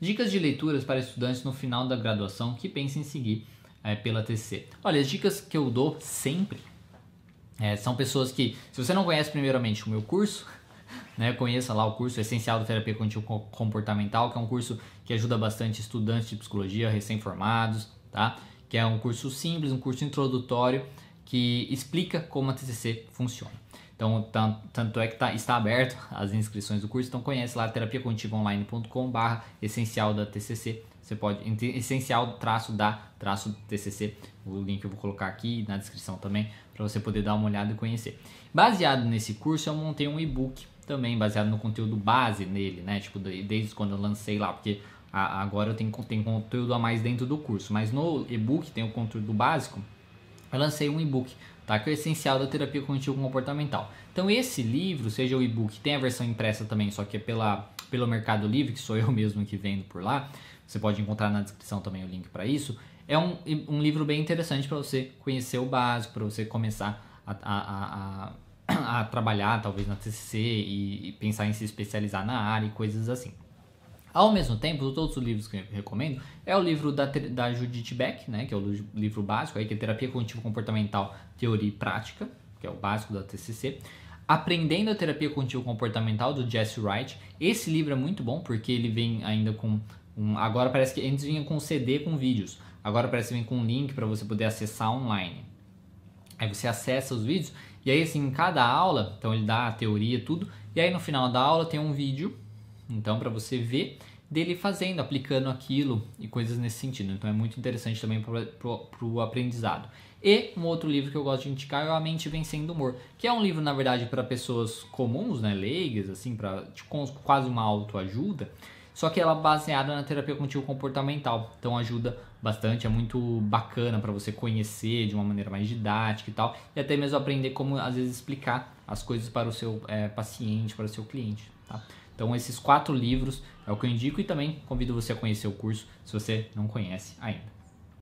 Dicas de leituras para estudantes no final da graduação que pensem em seguir é, pela TC. Olha, as dicas que eu dou sempre é, são pessoas que, se você não conhece primeiramente o meu curso, né, conheça lá o curso Essencial da Terapia Contínua Comportamental, que é um curso que ajuda bastante estudantes de psicologia, recém-formados, tá? Que é um curso simples, um curso introdutório que explica como a TCC funciona. Então, tanto, tanto é que tá, está aberto as inscrições do curso. Então, conhece lá terapiacognitivaonline.com/barra essencial da TCC. Você pode essencial traço da traço TCC. O link eu vou colocar aqui na descrição também para você poder dar uma olhada e conhecer. Baseado nesse curso, eu montei um e-book também baseado no conteúdo base nele, né? Tipo, desde quando eu lancei lá, porque agora eu tenho, tenho conteúdo a mais dentro do curso, mas no e-book tem o conteúdo básico. Eu lancei um e-book tá? que é o essencial da terapia cognitivo-comportamental. Então esse livro, seja o e-book, tem a versão impressa também, só que é pela, pelo Mercado Livre, que sou eu mesmo que vendo por lá. Você pode encontrar na descrição também o link para isso. É um, um livro bem interessante para você conhecer o básico, para você começar a, a, a, a, trabalhar, talvez na TCC, e, e pensar em se especializar na área e coisas assim. Ao mesmo tempo, todos os livros que eu recomendo é o livro da, da Judith Beck, né, que é o livro básico, aí, que é Terapia Cognitivo Comportamental, Teoria e Prática, que é o básico da TCC. Aprendendo a Terapia Cognitivo Comportamental, do Jesse Wright. Esse livro é muito bom porque ele vem ainda com. Um, agora parece que antes vinha com CD com vídeos. Agora parece que vem com um link para você poder acessar online. Aí você acessa os vídeos e aí assim, em cada aula, então ele dá a teoria tudo, e aí no final da aula tem um vídeo então, para você ver dele fazendo, aplicando aquilo e coisas nesse sentido. Então, é muito interessante também para o aprendizado. E um outro livro que eu gosto de indicar é A Mente Vencendo o Humor, que é um livro, na verdade, para pessoas comuns, né, leigas, assim, para quase uma autoajuda, só que ela é baseada na terapia contínua comportamental. Então ajuda bastante, é muito bacana para você conhecer de uma maneira mais didática e tal, e até mesmo aprender como às vezes explicar as coisas para o seu é, paciente, para o seu cliente, tá? Então, esses quatro livros é o que eu indico e também convido você a conhecer o curso se você não conhece ainda.